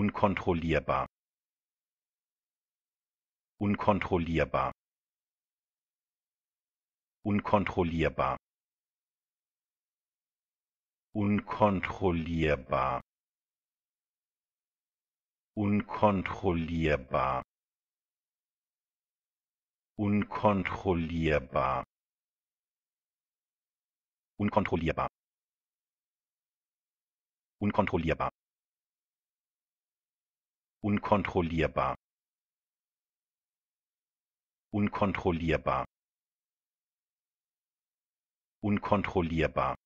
unkontrollierbar unkontrollierbar unkontrollierbar unkontrollierbar unkontrollierbar unkontrollierbar unkontrollierbar unkontrollierbar unkontrollierbar unkontrollierbar unkontrollierbar